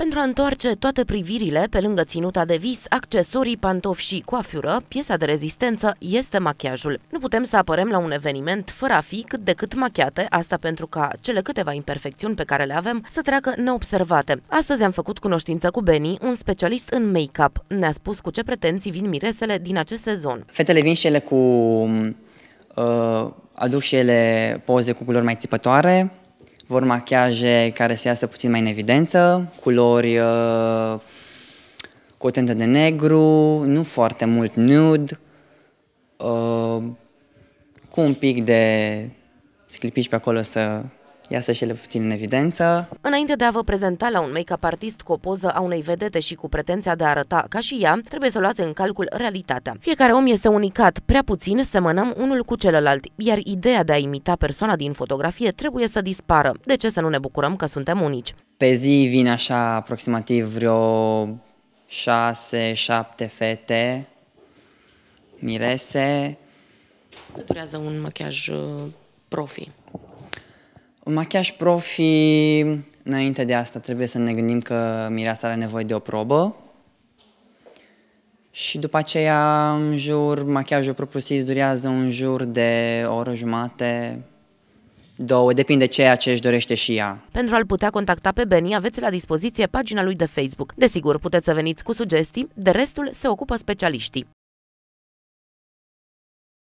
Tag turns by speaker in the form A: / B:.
A: Pentru a întoarce toate privirile pe lângă ținuta de vis, accesorii, pantofi și coafură, piesa de rezistență este machiajul. Nu putem să apărăm la un eveniment fără a fi cât de cât machiate, asta pentru ca cele câteva imperfecțiuni pe care le avem să treacă neobservate. Astăzi am făcut cunoștință cu Beni, un specialist în make-up. Ne-a spus cu ce pretenții vin miresele din acest sezon.
B: Fetele vin și ele cu... Uh, aduc și ele poze cu culori mai țipătoare, vor machiaje care să iasă puțin mai în evidență, culori uh, cu o tentă de negru, nu foarte mult nude, uh, cu un pic de sclipici pe acolo să iasă și ele puțin în evidență.
A: Înainte de a vă prezenta la un make-up artist cu o poză a unei vedete și cu pretenția de a arăta ca și ea, trebuie să luați în calcul realitatea. Fiecare om este unicat, prea puțin semănăm unul cu celălalt, iar ideea de a imita persoana din fotografie trebuie să dispară. De ce să nu ne bucurăm că suntem unici?
B: Pe zi vin așa aproximativ vreo 6-7 fete, mirese. Cât durează un machiaj uh, profi? Un machiaj profi, înainte de asta trebuie să ne gândim că mireasa are nevoie de o probă. Și după aceea, în jur, machiajul propriu-zis durează în jur de o oră jumate, două, depinde ceea ce își dorește și ea.
A: Pentru a-l putea contacta pe Beni, aveți la dispoziție pagina lui de Facebook. Desigur, puteți să veniți cu sugestii, de restul se ocupă specialiștii.